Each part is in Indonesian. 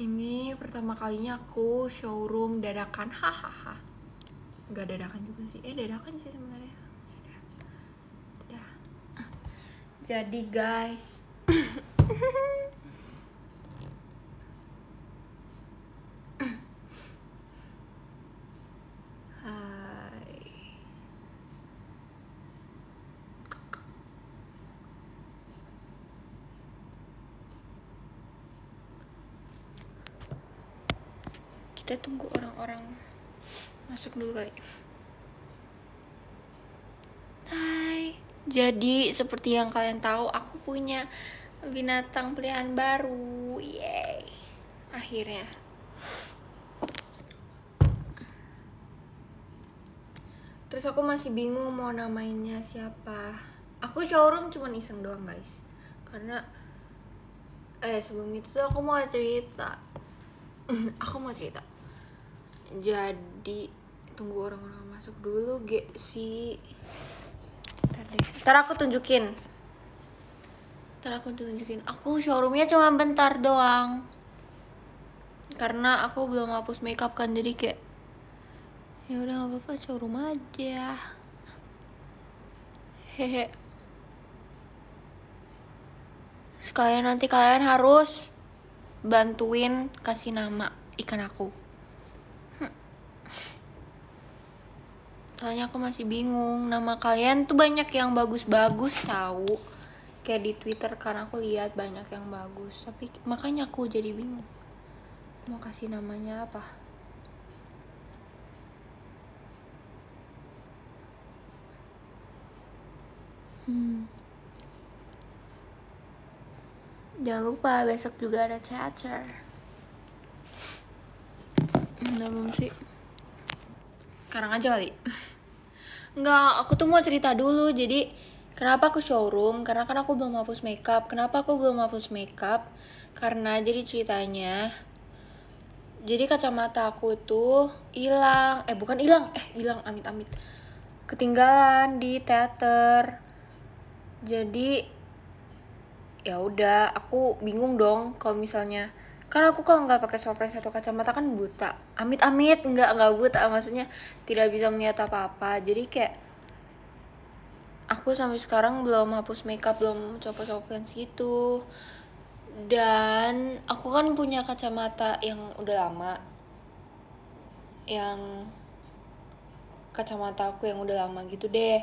ini pertama kalinya aku showroom dadakan hahaha nggak dadakan juga sih eh dadakan sih sebenarnya jadi guys masuk dulu kali Hai jadi seperti yang kalian tahu aku punya binatang peliharaan baru yay akhirnya terus aku masih bingung mau namainnya siapa aku showroom cuma iseng doang guys karena eh sebelum itu aku mau cerita aku mau cerita jadi tunggu orang-orang masuk dulu ge si ntar deh ntar aku tunjukin ntar aku tunjukin aku showroomnya cuma bentar doang karena aku belum hapus makeup kan jadi kayak ya udah nggak apa-apa showroom aja hehe sekalian nanti kalian harus bantuin kasih nama ikan aku soalnya aku masih bingung nama kalian tuh banyak yang bagus-bagus tahu kayak di Twitter karena aku lihat banyak yang bagus tapi makanya aku jadi bingung mau kasih namanya apa hmm. jangan lupa besok juga ada teater belum hmm, sih sekarang aja kali Enggak, aku tuh mau cerita dulu. Jadi kenapa aku showroom? Karena kan aku belum hapus makeup. Kenapa aku belum hapus makeup? Karena jadi ceritanya jadi kacamata aku tuh hilang eh bukan hilang eh hilang amit amit ketinggalan di teater jadi ya udah aku bingung dong kalau misalnya karena aku kalau nggak pakai softcase atau kacamata kan buta amit-amit nggak nggak buta maksudnya tidak bisa melihat apa-apa jadi kayak aku sampai sekarang belum hapus makeup belum coba softcase gitu dan aku kan punya kacamata yang udah lama yang kacamata aku yang udah lama gitu deh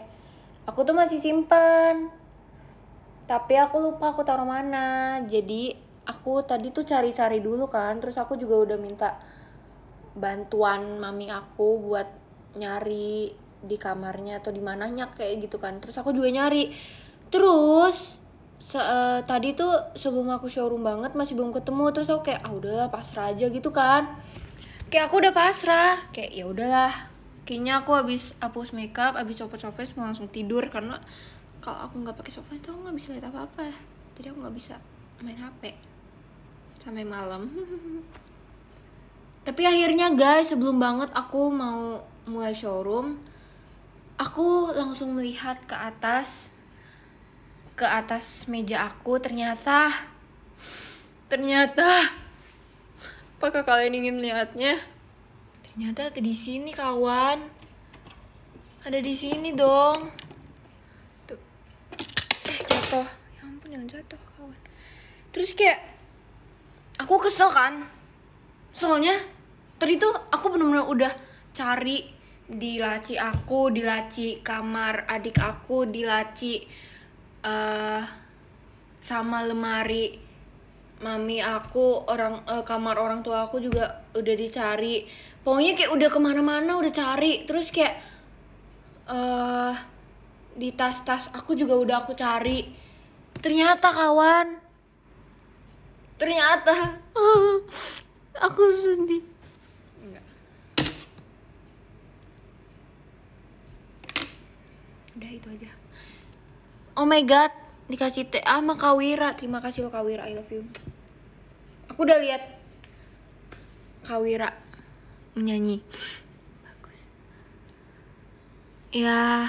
aku tuh masih simpen tapi aku lupa aku taruh mana jadi aku tadi tuh cari-cari dulu kan terus aku juga udah minta bantuan mami aku buat nyari di kamarnya atau di mananya kayak gitu kan terus aku juga nyari terus se uh, tadi tuh sebelum aku showroom banget masih belum ketemu terus aku kayak ah udahlah pasrah aja gitu kan kayak aku udah pasrah kayak ya udahlah kayaknya aku habis hapus makeup habis copot software mau langsung tidur karena kalau aku nggak pakai software tuh aku nggak bisa lihat apa apa jadi aku nggak bisa main hp sampai malam tapi akhirnya guys sebelum banget aku mau mulai showroom aku langsung melihat ke atas ke atas meja aku ternyata ternyata apakah kalian ingin melihatnya ternyata ada di sini kawan ada di sini dong tuh eh jatuh ya ampun yang jatuh kawan terus kayak aku kesel kan soalnya tadi tuh aku bener-bener udah cari di laci aku di laci kamar adik aku di laci uh, sama lemari mami aku orang uh, kamar orang tua aku juga udah dicari pokoknya kayak udah kemana-mana udah cari terus kayak uh, di tas-tas aku juga udah aku cari ternyata kawan ternyata aku sedih udah itu aja oh my god dikasih teh sama Kawira terima kasih lo Kawira I love you aku udah lihat Kawira menyanyi bagus ya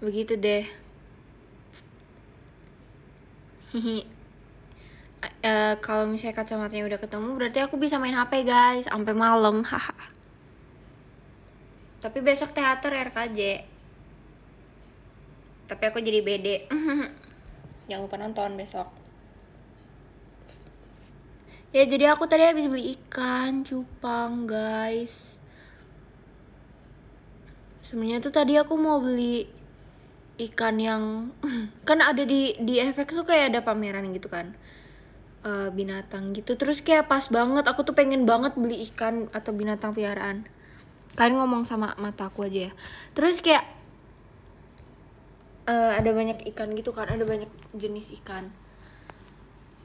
begitu deh hihi uh, kalau misalnya kacamatanya udah ketemu berarti aku bisa main HP guys sampai malam haha tapi besok teater RKJ tapi aku jadi BD jangan lupa nonton besok ya jadi aku tadi habis beli ikan cupang guys sebenarnya tuh tadi aku mau beli ikan yang kan ada di di efek tuh kayak ada pameran gitu kan uh, binatang gitu terus kayak pas banget aku tuh pengen banget beli ikan atau binatang piaraan kalian ngomong sama mata aku aja ya terus kayak uh, ada banyak ikan gitu kan ada banyak jenis ikan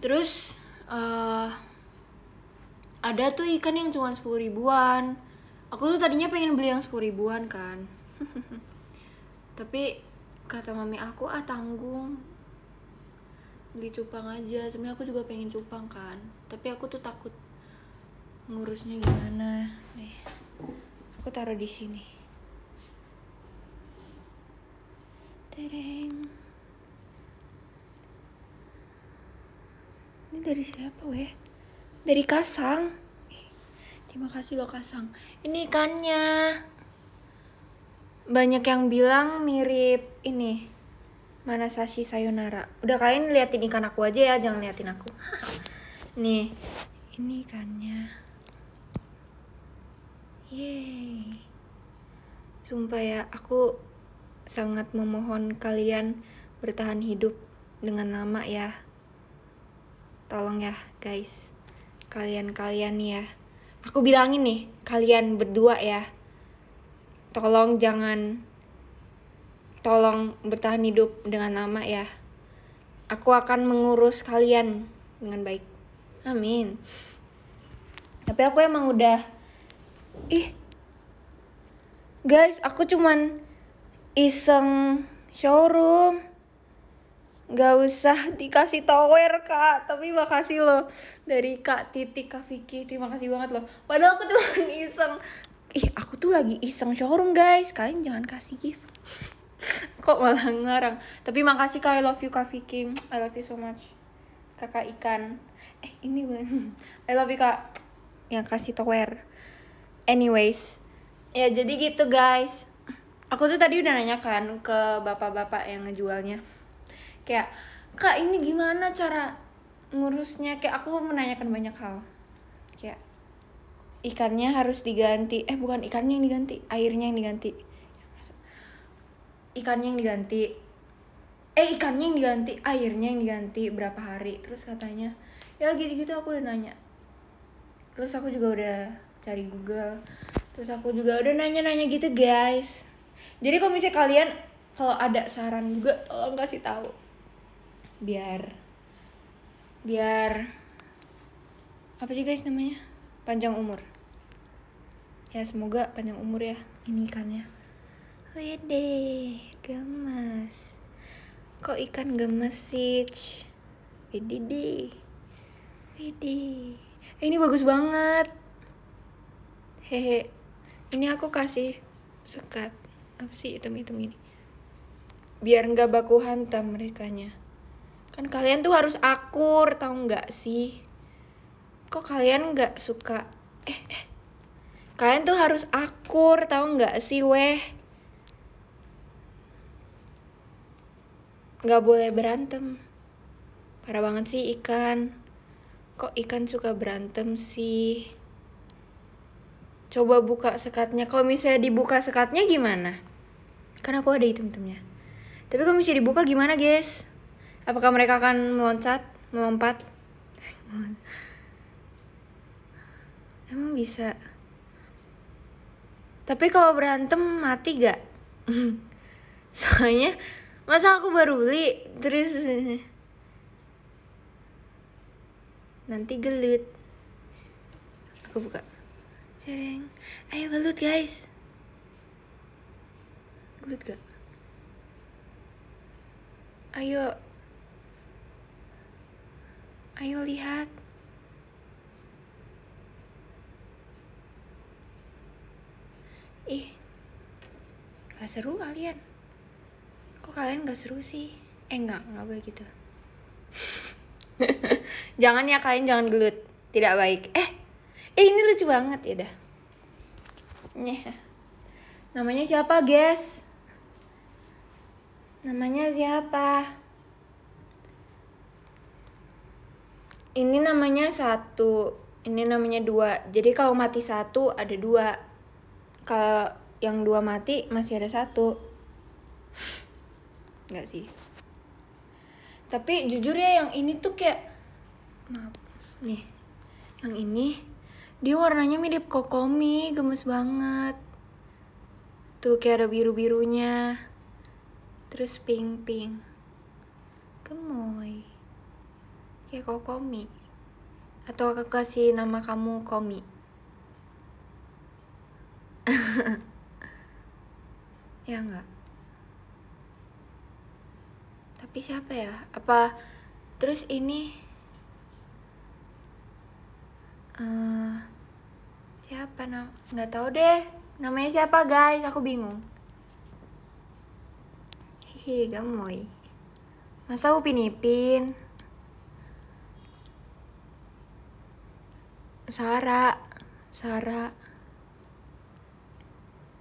terus uh, ada tuh ikan yang cuma sepuluh ribuan aku tuh tadinya pengen beli yang sepuluh ribuan kan tapi kata mami aku ah tanggung beli cupang aja sebenarnya aku juga pengen cupang kan tapi aku tuh takut ngurusnya gimana nih eh, aku taruh di sini tereng ini dari siapa weh dari kasang eh, terima kasih loh kasang ini ikannya banyak yang bilang mirip ini mana sashi Sayonara. Udah kalian liatin ikan aku aja ya, jangan liatin aku. Nih, ini ikannya. Yeay. Sumpah ya, aku sangat memohon kalian bertahan hidup dengan lama ya. Tolong ya, guys. Kalian-kalian ya. Aku bilangin nih, kalian berdua ya. Tolong jangan Tolong bertahan hidup dengan nama ya. Aku akan mengurus kalian dengan baik. Amin. Tapi aku emang udah ih Guys, aku cuman iseng showroom. Gak usah dikasih tower kak Tapi makasih loh Dari kak Titik Kak Vicky Terima kasih banget loh Padahal aku cuma iseng Ih aku tuh lagi iseng showroom guys Kalian jangan kasih gift kok malah ngarang tapi makasih kak I love you kak Vicky I love you so much kakak ikan eh ini gue I love you kak yang kasih tower anyways ya jadi gitu guys aku tuh tadi udah nanya kan ke bapak-bapak yang ngejualnya kayak kak ini gimana cara ngurusnya kayak aku menanyakan banyak hal kayak ikannya harus diganti eh bukan ikannya yang diganti airnya yang diganti ikannya yang diganti eh ikannya yang diganti airnya yang diganti berapa hari terus katanya ya gitu gitu aku udah nanya terus aku juga udah cari Google terus aku juga udah nanya-nanya gitu guys jadi kalau misalnya kalian kalau ada saran juga tolong kasih tahu biar biar apa sih guys namanya panjang umur ya semoga panjang umur ya ini ikannya Wede, gemes. Kok ikan gemes sih? Wede deh. Wede. Eh, ini bagus banget. Hehe. Ini aku kasih sekat. Apa sih item hitam ini? Biar nggak baku hantam merekanya. Kan kalian tuh harus akur, tau nggak sih? Kok kalian nggak suka? Eh, eh. Kalian tuh harus akur, tau nggak sih, weh? nggak boleh berantem parah banget sih ikan kok ikan suka berantem sih coba buka sekatnya kalau misalnya dibuka sekatnya gimana Karena aku ada item-itemnya tapi kalau misalnya dibuka gimana guys apakah mereka akan meloncat melompat emang bisa tapi kalau berantem mati gak soalnya masa aku baru beli terus nanti gelut aku buka cereng ayo gelut guys gelut gak ayo ayo lihat ih gak seru kalian kalian gak seru sih eh enggak nggak boleh gitu jangan ya kalian jangan gelut tidak baik eh eh ini lucu banget ya dah nih namanya siapa guys namanya siapa ini namanya satu ini namanya dua jadi kalau mati satu ada dua kalau yang dua mati masih ada satu nggak sih tapi jujur ya yang ini tuh kayak maaf nih yang ini dia warnanya mirip kokomi gemes banget tuh kayak ada biru birunya terus pink pink gemoy kayak kokomi atau aku kasih nama kamu komi ya enggak tapi siapa ya apa terus ini uh, siapa nam nggak tahu deh namanya siapa guys aku bingung hehe gamoy masa upin ipin Sarah Sarah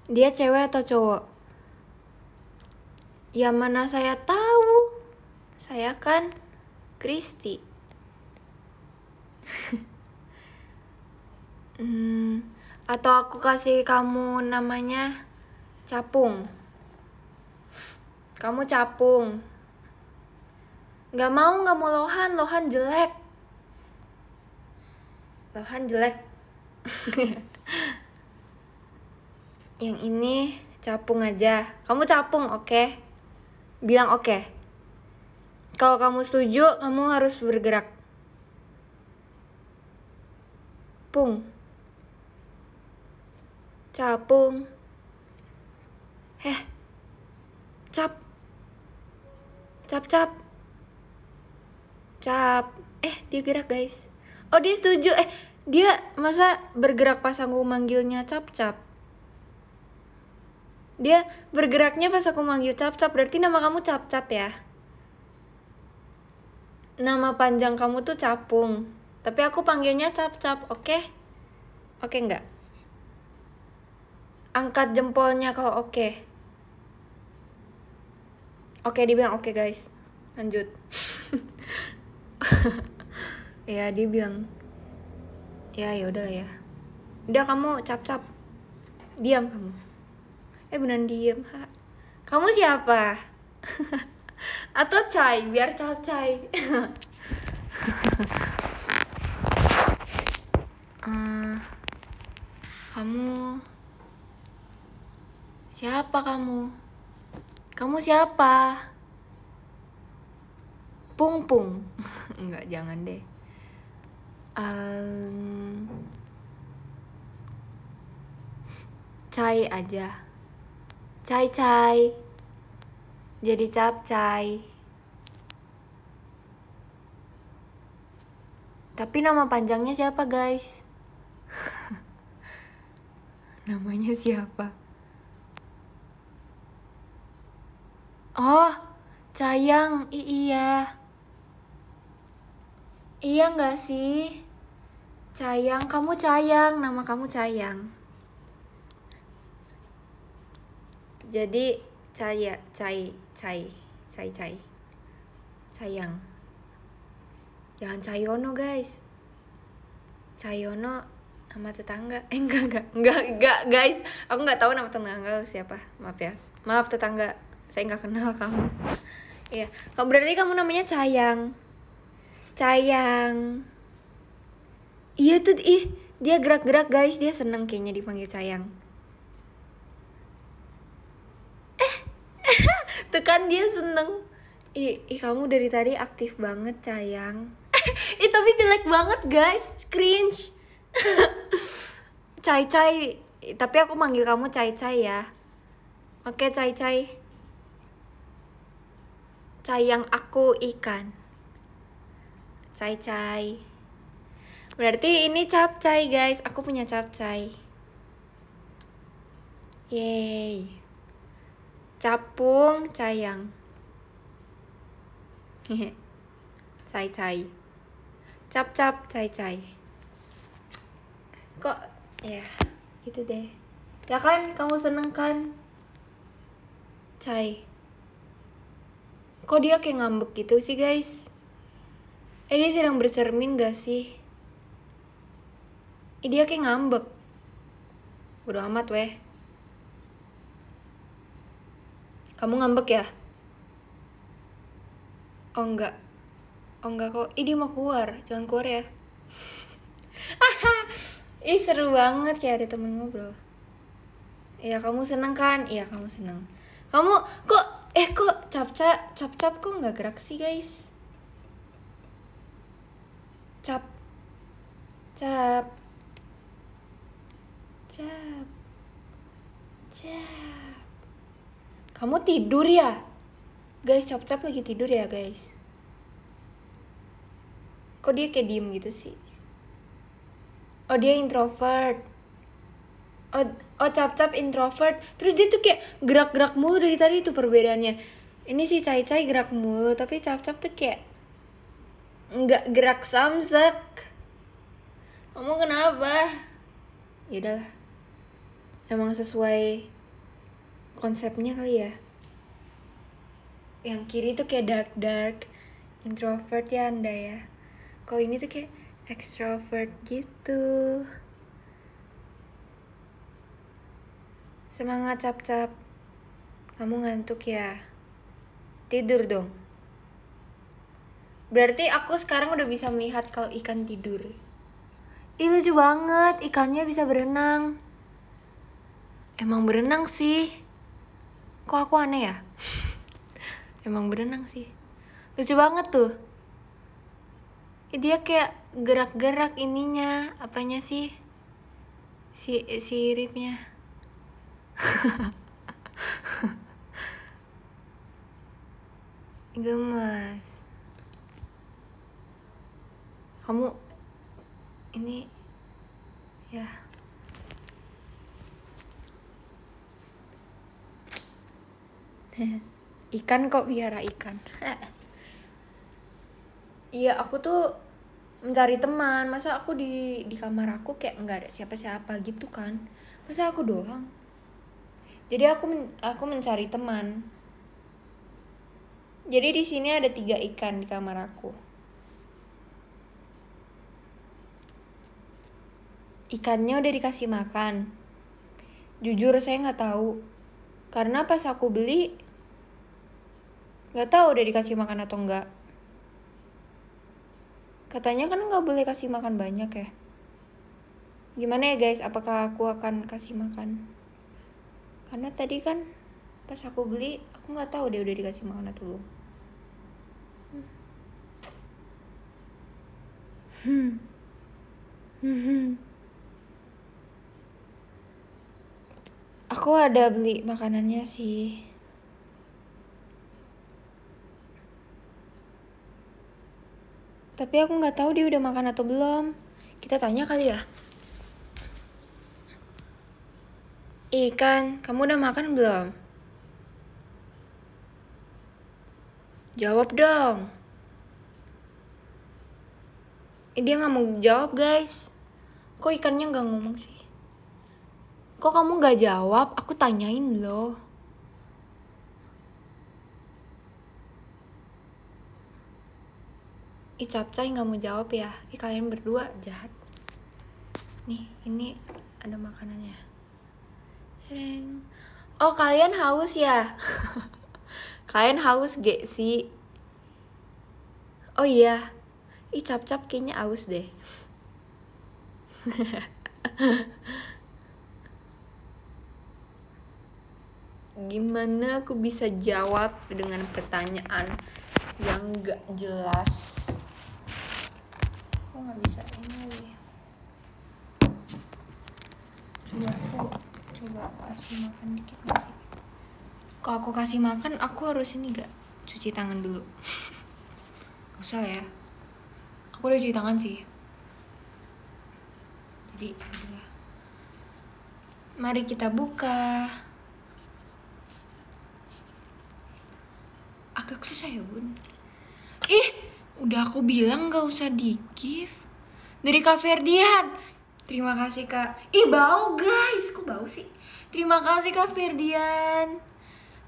dia cewek atau cowok ya mana saya tahu saya kan Kristi. hmm, atau aku kasih kamu namanya Capung. Kamu Capung. Gak mau, gak mau Lohan. Lohan jelek. Lohan jelek. Yang ini capung aja. Kamu capung, oke? Okay? Bilang oke. Okay. Kalau kamu setuju, kamu harus bergerak. Pung. Capung. Heh. Cap. Cap cap. Cap. Eh, dia gerak, guys. Oh, dia setuju. Eh, dia masa bergerak pas aku manggilnya cap cap. Dia bergeraknya pas aku manggil cap cap berarti nama kamu cap cap ya nama panjang kamu tuh capung tapi aku panggilnya cap cap oke okay? oke okay, enggak angkat jempolnya kalau oke okay. oke okay, dia bilang oke okay, guys lanjut ya dia bilang ya yaudah ya udah kamu cap cap diam kamu eh benar diam kamu siapa atau cai biar cai cai, eh, kamu siapa kamu kamu siapa pung pung nggak jangan deh um, cai aja cai cai jadi capcai Tapi nama panjangnya siapa guys? Namanya siapa? Oh, Cayang, I iya. Iya nggak sih? Cayang, kamu Cayang, nama kamu Cayang. Jadi, Caya, Cai, cai cai cai sayang jangan cayono guys cayono nama tetangga eh enggak enggak enggak enggak guys aku nggak tahu nama tetangga siapa maaf ya maaf tetangga saya enggak kenal kamu Iya, kamu berarti kamu namanya sayang, sayang. Iya tuh ih, dia gerak-gerak guys, dia seneng kayaknya dipanggil sayang. tuh gitu kan dia seneng ih, ih kamu dari tadi aktif banget sayang ih tapi jelek banget guys cringe cai cai tapi aku manggil kamu cai cai ya oke cai cai sayang aku ikan cai cai berarti ini cap capcai guys aku punya cap capcai yay capung cayang cai cai cap cap cai cai kok ya gitu deh ya kan kamu seneng kan cai kok dia kayak ngambek gitu sih guys eh dia sedang bercermin gak sih eh dia kayak ngambek Bodo amat weh Kamu ngambek ya? Oh enggak. Oh enggak kok. Ih dia mau keluar. Jangan keluar ya. Ih seru banget kayak ada temen ngobrol. Iya kamu seneng kan? Iya kamu seneng. Kamu kok eh kok cap-cap, cap-cap kok nggak gerak sih guys? Cap cap cap cap kamu tidur ya? Guys, cap-cap lagi tidur ya, guys? Kok dia kayak diem gitu sih? Oh, dia introvert. Oh, oh cap-cap introvert. Terus dia tuh kayak gerak-gerak mulu dari tadi itu perbedaannya. Ini sih cai-cai gerak mulu, tapi cap-cap tuh kayak nggak gerak samsak. Kamu kenapa? Ya lah. Emang sesuai konsepnya kali ya yang kiri tuh kayak dark dark introvert ya anda ya kalau ini tuh kayak extrovert gitu semangat cap cap kamu ngantuk ya tidur dong berarti aku sekarang udah bisa melihat kalau ikan tidur Ih lucu banget, ikannya bisa berenang. Emang berenang sih kok aku aneh ya emang berenang sih lucu banget tuh dia kayak gerak-gerak ininya apanya sih si si ribnya gemes kamu ini ya ikan kok biara ikan iya aku tuh mencari teman masa aku di di kamar aku kayak nggak ada siapa-siapa gitu kan masa aku doang jadi aku men, aku mencari teman jadi di sini ada tiga ikan di kamar aku ikannya udah dikasih makan jujur saya nggak tahu karena pas aku beli nggak tahu udah dikasih makan atau enggak katanya kan nggak boleh kasih makan banyak ya gimana ya guys apakah aku akan kasih makan karena tadi kan pas aku beli aku nggak tahu dia udah dikasih makan atau belum hmm, hmm. hmm. hmm. aku ada beli makanannya sih tapi aku nggak tahu dia udah makan atau belum kita tanya kali ya ikan kamu udah makan belum jawab dong eh, dia nggak mau jawab guys kok ikannya nggak ngomong sih Kok kamu gak jawab? Aku tanyain loh. Ih capcay nggak mau jawab ya. Ih kalian berdua jahat. Nih ini ada makanannya. Reng. Oh kalian haus ya? kalian haus gak sih? Oh iya. Ih cap-cap kayaknya haus deh. gimana aku bisa jawab dengan pertanyaan yang gak jelas aku nggak bisa ini lagi coba aku coba aku kasih makan dikit gak sih kalau aku kasih makan aku harus ini gak cuci tangan dulu gak usah ya aku udah cuci tangan sih jadi mari kita buka agak susah ya bun ih udah aku bilang gak usah di gift dari Kak Ferdian terima kasih kak ih bau guys kok bau sih terima kasih Kak Ferdian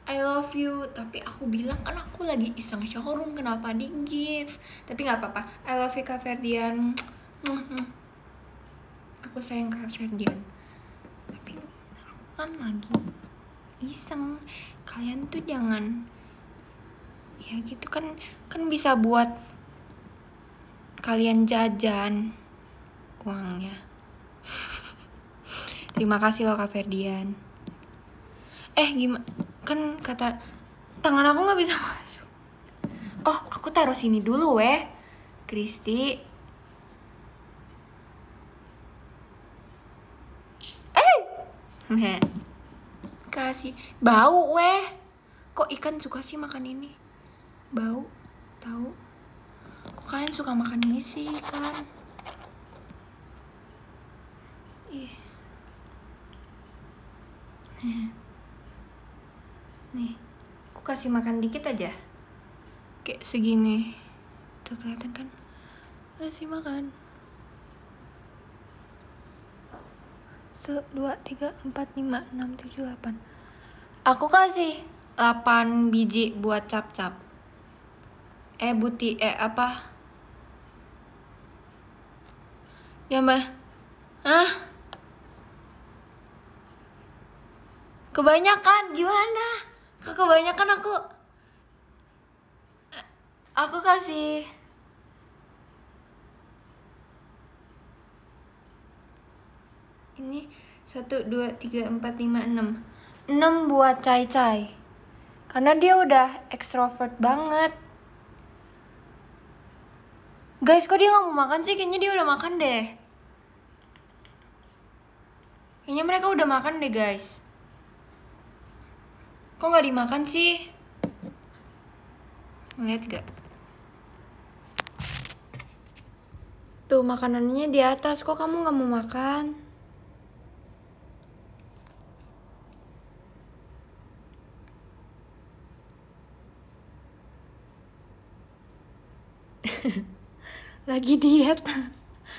I love you tapi aku bilang kan aku lagi iseng showroom kenapa di gift tapi nggak apa-apa I love you Kak Ferdian aku sayang Kak Ferdian tapi aku kan lagi iseng kalian tuh jangan ya gitu kan kan bisa buat kalian jajan uangnya terima kasih loh kak Ferdian eh gimana kan kata tangan aku nggak bisa masuk oh aku taruh sini dulu weh Kristi eh kasih bau weh kok ikan suka sih makan ini bau tahu kok kalian suka makan ini sih kan nih aku kasih makan dikit aja kayak segini tuh kelihatan kan kasih makan satu dua tiga empat lima enam tujuh delapan aku kasih 8 biji buat cap-cap eh buti eh apa ya mbak ah kebanyakan gimana kebanyakan aku eh, aku kasih ini satu dua tiga empat lima enam enam buat cai cai karena dia udah ekstrovert banget Guys, kok dia nggak mau makan sih? Kayaknya dia udah makan deh. Kayaknya mereka udah makan deh, guys. Kok nggak dimakan sih? Ngeliat gak? Tuh, makanannya di atas. Kok kamu nggak mau makan? Hehehe lagi diet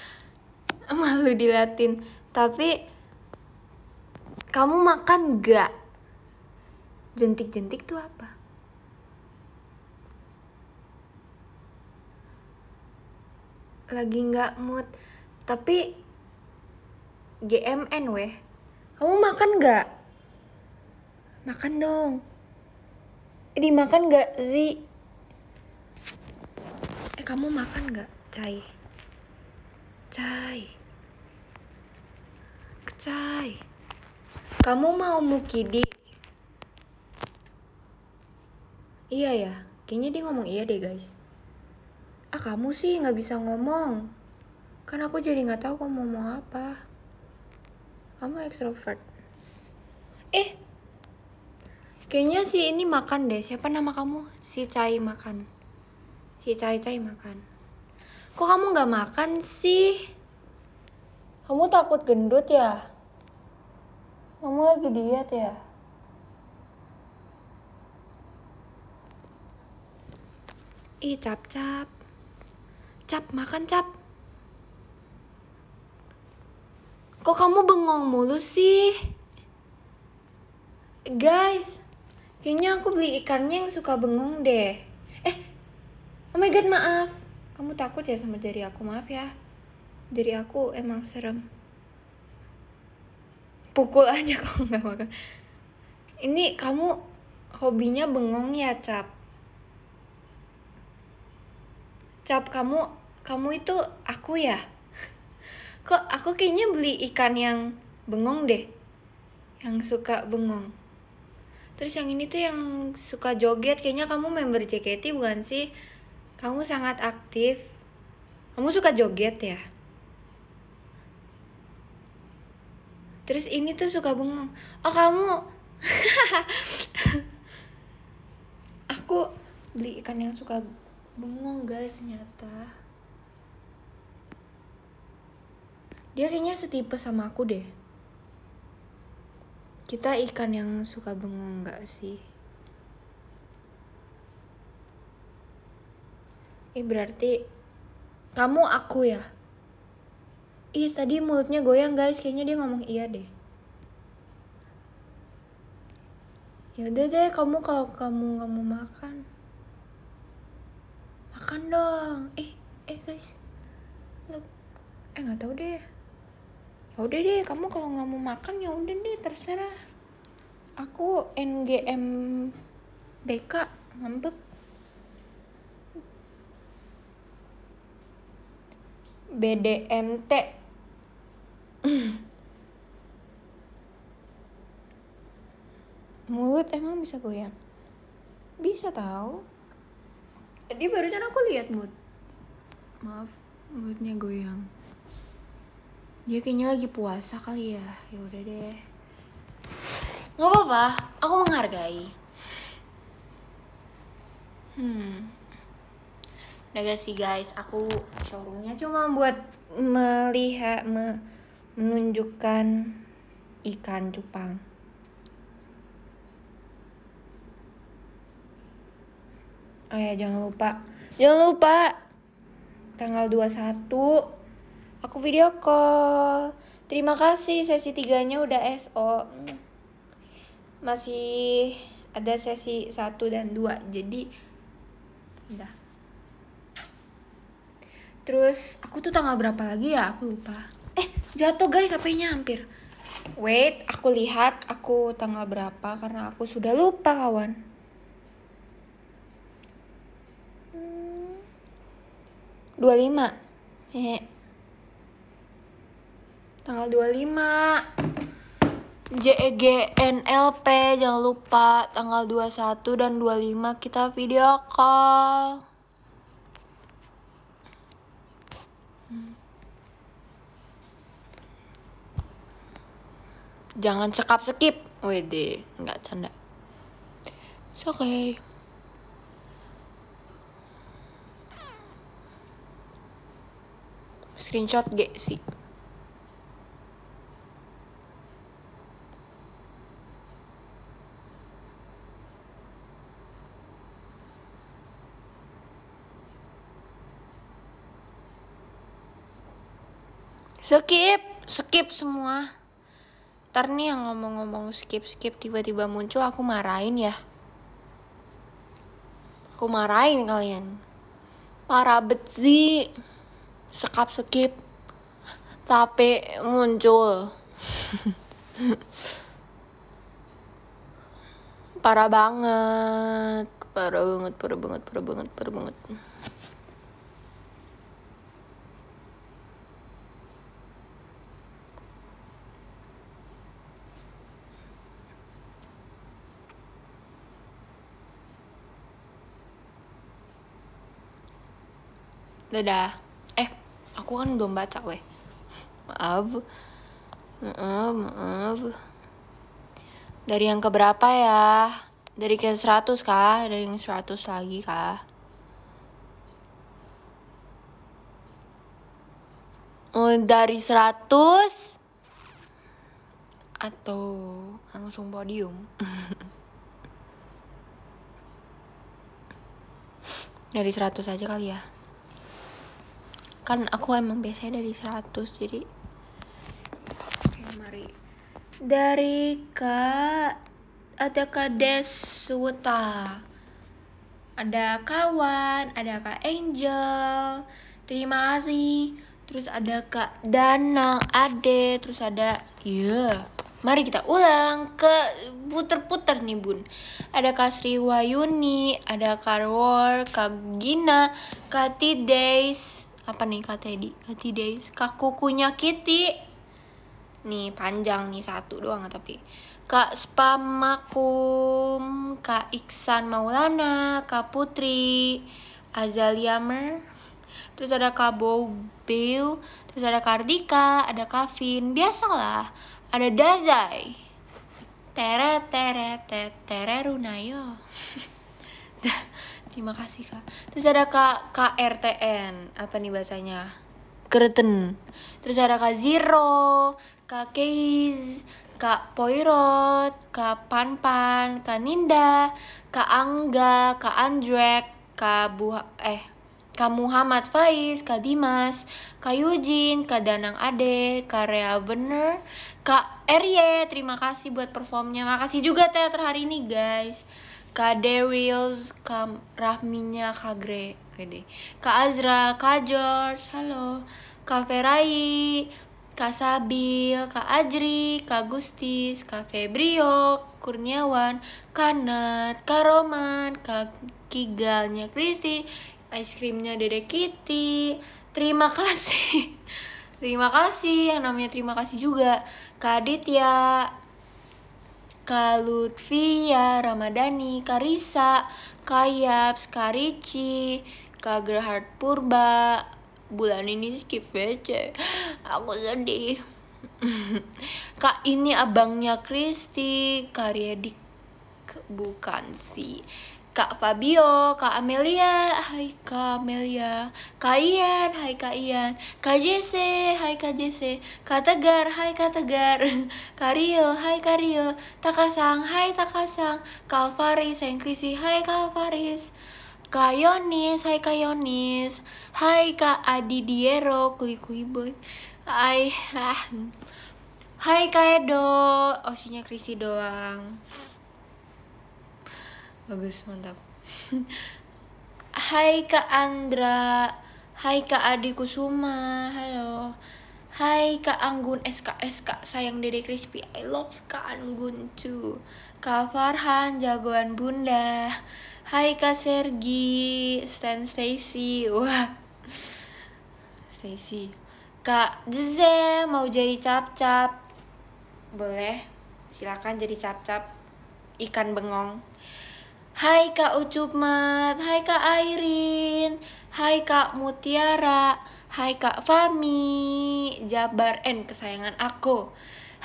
malu dilatin tapi kamu makan gak jentik-jentik tuh apa lagi nggak mood tapi GMN weh kamu makan gak makan dong eh, dimakan gak sih eh kamu makan gak Cai. Cai. Cai. Kamu mau mukidi? Iya ya, kayaknya dia ngomong iya deh guys. Ah kamu sih nggak bisa ngomong. Kan aku jadi nggak tahu kamu mau apa. Kamu extrovert. Eh, kayaknya si ini makan deh. Siapa nama kamu? Si Cai makan. Si Cai Cai makan. Kok kamu nggak makan sih? Kamu takut gendut ya? Kamu lagi diet ya? Ih, cap-cap. Cap, makan cap. Kok kamu bengong mulu sih? Guys, kayaknya aku beli ikannya yang suka bengong deh. Eh, oh my god, maaf. Kamu takut ya sama jari aku? Maaf ya. Jari aku emang serem. Pukul aja kalau nggak makan. Ini kamu hobinya bengong ya, Cap? Cap, kamu kamu itu aku ya? Kok aku kayaknya beli ikan yang bengong deh. Yang suka bengong. Terus yang ini tuh yang suka joget, kayaknya kamu member JKT bukan sih? Kamu sangat aktif. Kamu suka joget ya? Terus ini tuh suka bengong. Oh kamu. Aku beli ikan yang suka bengong guys nyata. Dia kayaknya setipe sama aku deh. Kita ikan yang suka bengong gak sih? Ih eh, berarti kamu aku ya? Ih tadi mulutnya goyang guys, kayaknya dia ngomong iya deh. Yaudah deh kamu kalau kamu nggak mau makan makan dong. Eh eh guys, look eh nggak tahu deh. Ya udah deh kamu kalau nggak mau makan ya udah deh terserah. Aku NGM BK ngambek BDMT mulut emang bisa goyang bisa tahu dia barusan aku lihat mood maaf mulutnya goyang dia kayaknya lagi puasa kali ya ya udah deh nggak apa-apa aku menghargai hmm Udah gak sih guys, aku showroomnya cuma buat melihat me, menunjukkan ikan cupang. Oh ya jangan lupa, jangan lupa tanggal 21 aku video call. Terima kasih sesi tiganya udah SO. Masih ada sesi satu dan dua. Jadi udah Terus aku tuh tanggal berapa lagi ya? Aku lupa. Eh, jatuh guys HP-nya hampir. Wait, aku lihat aku tanggal berapa karena aku sudah lupa kawan. Hmm, 25. Eh. Tanggal 25. JEGNLP jangan lupa tanggal 21 dan 25 kita video call. jangan sekap sekip wd nggak canda it's okay screenshot gak sih Skip, skip semua. Ntar nih yang ngomong-ngomong skip-skip tiba-tiba muncul aku marahin ya. Aku marahin kalian. para bet sih. Sekap skip. Capek muncul. parah banget. Parah banget, parah banget, parah banget, parah banget. dadah eh aku kan belum baca weh maaf maaf maaf dari yang keberapa ya dari ke 100 kah dari yang 100 lagi kah oh, dari 100 atau langsung podium dari 100 aja kali ya kan aku emang biasanya dari 100 jadi oke mari dari kak ada kak Desuta ada kawan ada kak Angel terima kasih terus ada kak Danang Ade terus ada iya yeah. mari kita ulang ke puter-puter nih bun ada kak Sri Wayuni ada kak Ror kak Gina kak T Days apa nih kak Teddy kak Teddy kak kukunya Kitty nih panjang nih satu doang tapi Kak Spamakum, Kak Iksan Maulana, Kak Putri, Azalia Mer, terus ada Kak Bobil terus ada kak Kardika, ada kak Kavin, biasalah, ada Dazai, Tere Tere Tere Runayo. terima kasih kak terus ada kak KRTN apa nih bahasanya Kreten terus ada kak Zero kak Keiz Kak Poirot, Kak Panpan, Kak Ninda, Kak Angga, Kak Andrek, Kak Buha, eh Kak Muhammad Faiz, Kak Dimas, Kak Yujin, Kak Danang Ade, Kak Rea Bener, Kak Erye, terima kasih buat performnya. Makasih juga teater hari ini guys. Kaderiels, Kam Rahminya, Kagre, gede. Kak Azra, Kak George, halo. Kak Ferai, Kak Sabil, Kak Ajri, Kak Gustis, Kak Febrio, Kurniawan, Kak Nat, Kak Roman, Kak Kigalnya Kristi, ice creamnya Dede Kitty. Terima kasih. terima kasih yang namanya terima kasih juga. Kak Aditya, Kalutvia, Ramadhani, Karisa, Kayaps, Karici, Kagerhard Purba. Bulan ini skip VC. Aku sedih. Kak ini abangnya Kristi, Karyadi, bukan sih Kak Fabio, Kak Amelia, hai Kak Amelia, Kak Ian, hai Kak Ian, Kak JC, hai Kak JC, Kak Tegar, hai Kak Tegar, Kak Rio, hai Kak Rio, Takasang, hai Takasang, Kak Alvaris, Krisi, hai Kak Alvaris, Kak Yonis, hai Kak Yonis, hai Kak Adi Diero, Kuli Kuli Boy, hai, ah. hai Kak Edo, osinya oh, Krisi doang bagus mantap Hai Kak Andra Hai Kak Adi Kusuma Halo Hai Kak Anggun SKS Kak sayang Dede Crispy I love Kak Anggun too Kak Farhan jagoan bunda Hai Kak Sergi Stan Stacy Wah Stacy Kak Deze mau jadi cap-cap Boleh Silakan jadi cap-cap Ikan bengong Hai Kak Ucupmat, hai Kak Airin, hai Kak Mutiara, hai Kak Fami, Jabar N kesayangan aku.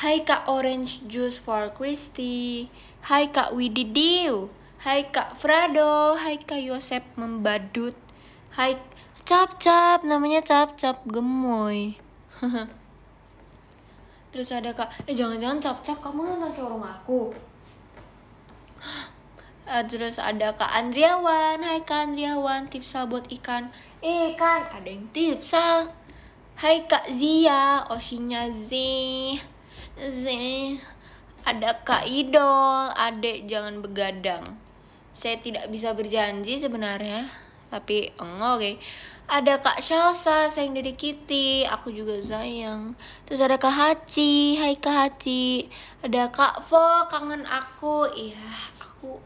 Hai Kak Orange Juice for Christy, hai Kak Wididiu, hai Kak Frado, hai Kak Yosep Membadut, hai Cap-cap, namanya Cap-cap Gemoy. Terus ada kak, eh jangan-jangan cap-cap kamu nonton showroom aku uh, terus ada Kak Andriawan Hai Kak Andriawan tipsal buat ikan ikan eh, ada yang tipsal Hai Kak Zia osinya Z Z ada Kak Idol adek jangan begadang saya tidak bisa berjanji sebenarnya tapi enggak oke okay ada Kak Shalsa sayang dari Kitty, aku juga sayang. Terus ada Kak Haci, hai Kak Haci. Ada Kak Fo, kangen aku. Iya, aku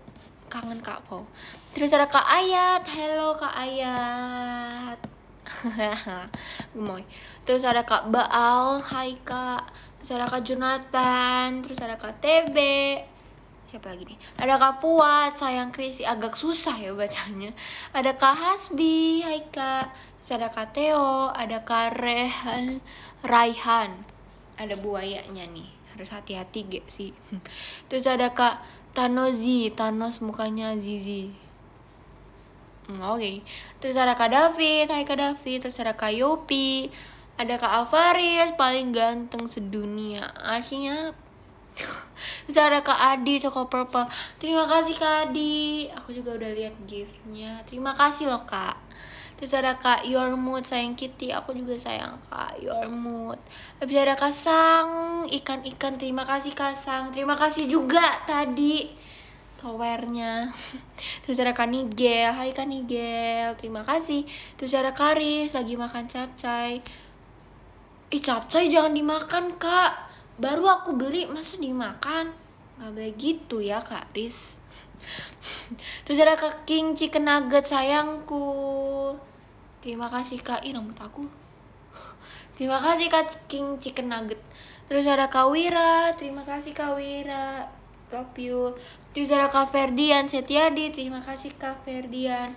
kangen Kak Po. Terus ada Kak Ayat, hello Kak Ayat. Gemoy. Terus ada Kak Baal, hai Kak. Terus ada Kak Jonathan, terus ada Kak TB. Siapa lagi nih? Ada Kak Fuad, sayang Krisi agak susah ya bacanya. Ada Kak Hasbi, hai Kak. Terus ada Kak Theo, ada Kak Rehan, Raihan. Ada buayanya nih harus hati-hati gak sih terus ada kak Tanozi, Thanos mukanya Zizi. Hmm, Oke, okay. terus ada Kak David, Hai Kak David, terus ada Kak Yopi, ada Kak Alvaris, paling ganteng sedunia. Aslinya terus ada Kak Adi Coko Purple Terima kasih Kak Adi Aku juga udah lihat giftnya Terima kasih loh Kak Terus ada Kak Your Mood, sayang Kitty, aku juga sayang Kak Your Mood. Habis ada Sang ikan-ikan, terima kasih Kak Sang Terima kasih juga tadi towernya. Terus ada Nigel hai Kak Nigel terima kasih. Terus ada Karis, lagi makan capcay. Ih capcay jangan dimakan kak, baru aku beli masa dimakan? Gak boleh gitu ya Kak Riz. Terus ada Kak King Chicken Nugget sayangku. Terima kasih Kak, ih rambut aku. terima kasih Kak King Chicken Nugget. Terus ada Kak Wira, terima kasih Kak Wira. Love you. Terus ada Kak Ferdian Setiadi, terima kasih Kak Ferdian.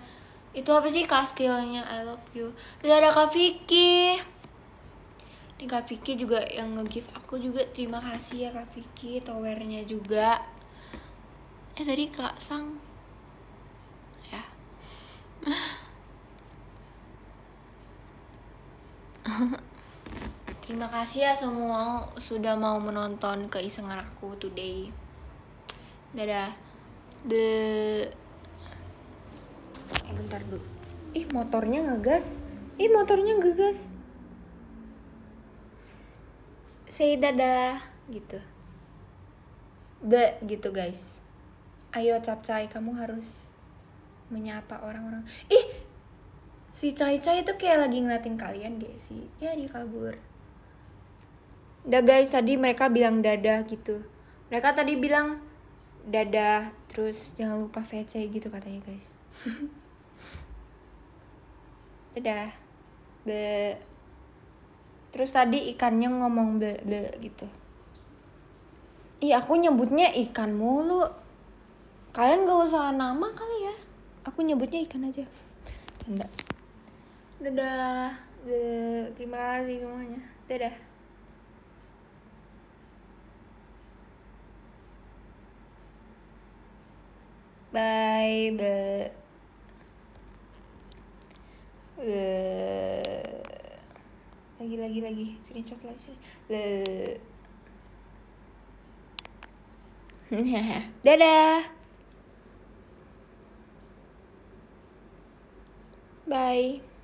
Itu apa sih kastilnya? I love you. Terus ada Kak Vicky. Ini Kak Vicky juga yang nge-give aku juga terima kasih ya Kak Vicky, towernya juga. Eh tadi Kak Sang. Ya. Terima kasih ya semua sudah mau menonton keisengan aku today. Dadah. The Eh bentar dulu. Ih, motornya ngegas. Ih, motornya ngegas. Say dadah gitu. Be gitu guys. Ayo capcai kamu harus menyapa orang-orang. Ih, si Cai Cai itu kayak lagi ngeliatin kalian deh sih ya dia kabur udah guys tadi mereka bilang dadah gitu mereka tadi bilang dadah terus jangan lupa VC gitu katanya guys dadah be terus tadi ikannya ngomong be, be gitu ih aku nyebutnya ikan mulu kalian gak usah nama kali ya aku nyebutnya ikan aja tanda dadah dadah terima kasih semuanya dadah bye bye lagi lagi lagi screenshot lagi sini dadah bye